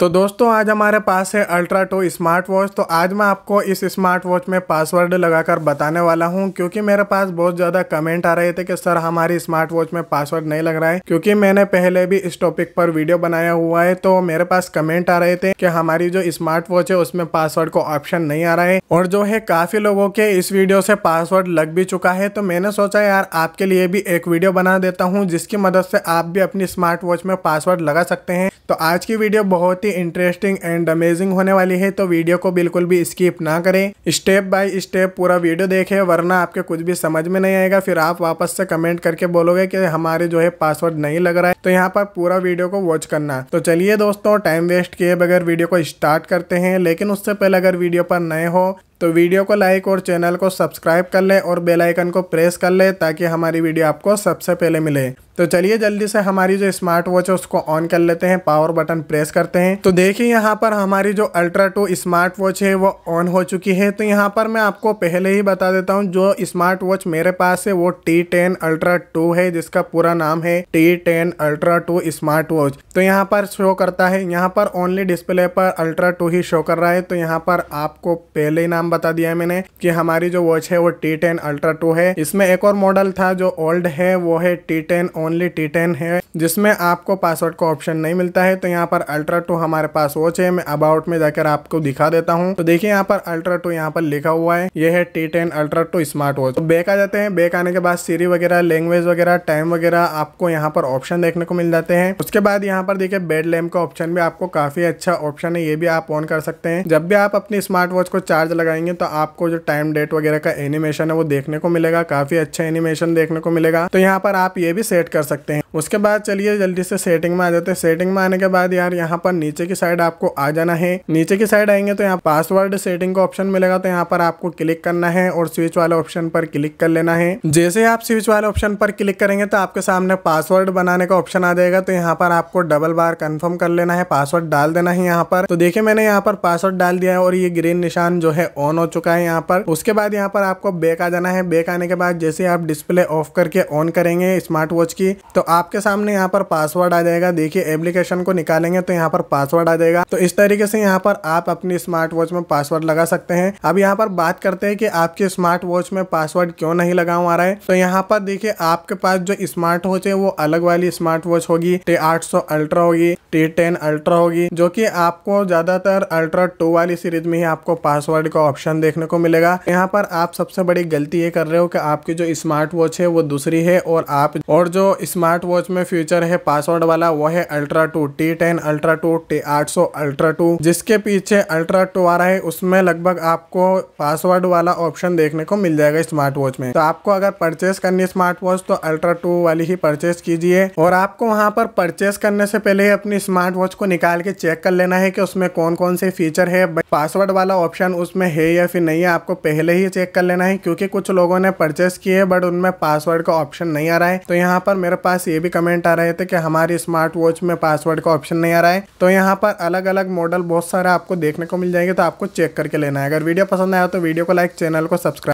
तो दोस्तों आज हमारे पास है अल्ट्रा टू स्मार्ट वॉच तो आज मैं आपको इस स्मार्ट वॉच में पासवर्ड लगाकर बताने वाला हूं क्योंकि मेरे पास बहुत ज़्यादा कमेंट आ रहे थे कि सर हमारी स्मार्ट वॉच में पासवर्ड नहीं लग रहा है क्योंकि मैंने पहले भी इस टॉपिक पर वीडियो बनाया हुआ है तो मेरे पास कमेंट आ रहे थे कि हमारी जो स्मार्ट वॉच है उसमें पासवर्ड को ऑप्शन नहीं आ रहा है और जो है काफ़ी लोगों के इस वीडियो से पासवर्ड लग भी चुका है तो मैंने सोचा यार आपके लिए भी एक वीडियो बना देता हूँ जिसकी मदद से आप भी अपनी स्मार्ट वॉच में पासवर्ड लगा सकते हैं तो आज की वीडियो बहुत ही इंटरेस्टिंग एंड अमेजिंग होने वाली है तो वीडियो को बिल्कुल भी स्किप ना करें स्टेप बाय स्टेप पूरा वीडियो देखें वरना आपके कुछ भी समझ में नहीं आएगा फिर आप वापस से कमेंट करके बोलोगे कि हमारे जो है पासवर्ड नहीं लग रहा है तो यहाँ पर पूरा वीडियो को वॉच करना तो चलिए दोस्तों टाइम वेस्ट किए बगैर वीडियो को स्टार्ट करते हैं लेकिन उससे पहले अगर वीडियो पर नए हो तो वीडियो को लाइक और चैनल को सब्सक्राइब कर लें और बेल आइकन को प्रेस कर लें ताकि हमारी वीडियो आपको सबसे पहले मिले तो चलिए जल्दी से हमारी जो स्मार्ट वॉच है उसको ऑन कर लेते हैं पावर बटन प्रेस करते हैं तो देखिए यहाँ पर हमारी जो अल्ट्रा टू स्मार्ट वॉच है वो ऑन हो चुकी है तो यहाँ पर मैं आपको पहले ही बता देता हूँ जो स्मार्ट वॉच मेरे पास है वो टी टेन अल्ट्रा टू है जिसका पूरा नाम है T ten ultra two smart watch तो यहाँ पर शो करता है यहाँ पर ओनली डिस्प्ले पर अल्ट्रा टू ही शो कर रहा है तो यहाँ पर आपको पहले नाम बता दिया है मैंने कि हमारी जो वॉच है वो टी टेन अल्ट्रा टू है इसमें एक और मॉडल था जो ओल्ड है वो है T ten only T ten है जिसमें आपको पासवर्ड का ऑप्शन नहीं मिलता है तो यहाँ पर अल्ट्रा टू हमारे पास वॉच है मैं अबाउट में जाकर आपको दिखा देता हूँ तो देखिये यहाँ पर अल्ट्रा टू यहाँ पर लिखा हुआ है ये है T ten ultra two smart watch तो बेक आ जाते हैं बेक आने के बाद सीरी वगैरह लैंग्वेज वगैरह टाइम वगैरह आपको यहाँ पर ऑप्शन देखने को मिल जाते हैं उसके बाद यहाँ पर देखिए बेड लैम्प का ऑप्शन भी आपको काफी अच्छा ऑप्शन है ये भी आप ऑन कर सकते हैं जब भी आप अपनी स्मार्ट वॉच को चार्ज लगाएंगे जाएंगे तो आपको जो टाइम डेट वगैरह का एनिमेशन है वो देखने को मिलेगा काफ़ी अच्छा एनिमेशन देखने को मिलेगा तो यहाँ पर आप ये भी सेट कर सकते हैं उसके बाद चलिए जल्दी से सेटिंग में आ जाते हैं सेटिंग में आने के बाद यार यहाँ पर नीचे की साइड आपको आ जाना है नीचे की साइड आएंगे तो यहाँ पासवर्ड सेटिंग का ऑप्शन मिलेगा तो यहाँ पर आपको क्लिक करना है और स्विच वाले ऑप्शन पर क्लिक कर लेना है जैसे आप स्विच वाले ऑप्शन पर क्लिक करेंगे तो आपके सामने पासवर्ड बनाने का ऑप्शन आ जाएगा तो यहाँ पर आपको डबल बार कन्फर्म कर लेना है पासवर्ड डाल देना है यहाँ पर तो देखिये मैंने यहाँ पर पासवर्ड डाल दिया है और ये ग्रीन निशान जो है ऑन ऑन हो चुका है यहाँ पर उसके बाद यहाँ पर आपको बैक आ जाना है बैक आने के बाद जैसे आप डिस्प्ले ऑफ करके ऑन करेंगे स्मार्ट वॉच की तो आपके सामने यहाँ पर पासवर्ड आ जाएगा देखिए एप्लीकेशन को निकालेंगे तो यहाँ पर पासवर्ड आ जाएगा तो इस तरीके से यहाँ पर आप अपनी स्मार्ट वॉच में पासवर्ड लगा सकते हैं अब यहाँ पर बात करते हैं कि आपके स्मार्ट वॉच में पासवर्ड क्यों नहीं लगा हुआ है तो यहाँ पर देखिए आपके पास जो स्मार्ट वॉच है वो अलग वाली स्मार्ट वॉच होगी टी आठ सौ अल्ट्रा होगी टी टेन अल्ट्रा होगी जो कि आपको ज्यादातर अल्ट्रा टू वाली सीरीज में ही आपको पासवर्ड का ऑप्शन ऑप्शन देखने को मिलेगा यहाँ पर आप सबसे बड़ी गलती ये कर रहे हो कि आपकी जो स्मार्ट वॉच है वो दूसरी है और आप और जो स्मार्ट वॉच में फ्यूचर है पासवर्ड वाला वो है ultra two T ten ultra two T आठ सौ अल्ट्रा टू जिसके पीछे अल्ट्रा टू आ रहा है उसमें लगभग आपको पासवर्ड वाला ऑप्शन देखने को मिल जाएगा स्मार्ट वॉच में तो आपको अगर परचेस करनी है स्मार्ट वॉच तो अल्ट्रा टू वाली ही परचेस कीजिए और आपको वहाँ पर परचेस करने से पहले ही अपनी स्मार्ट वॉच को निकाल के चेक कर लेना है कि उसमें कौन कौन से फीचर है पासवर्ड वाला ऑप्शन उसमें है है या फिर नहीं है आपको पहले ही चेक कर लेना है क्योंकि कुछ लोगों ने परचेस किए है बट उनमें पासवर्ड का ऑप्शन नहीं आ रहा है तो यहाँ पर मेरे पास ये भी कमेंट आ रहे थे कि हमारी स्मार्ट वॉच में पासवर्ड का ऑप्शन नहीं आ रहा है तो यहाँ पर अलग अलग मॉडल बहुत सारा आपको देखने को मिल जाएंगे तो आपको चेक करके लेना है अगर वीडियो पसंद आया तो वीडियो को लाइक चैनल को सब्सक्राइब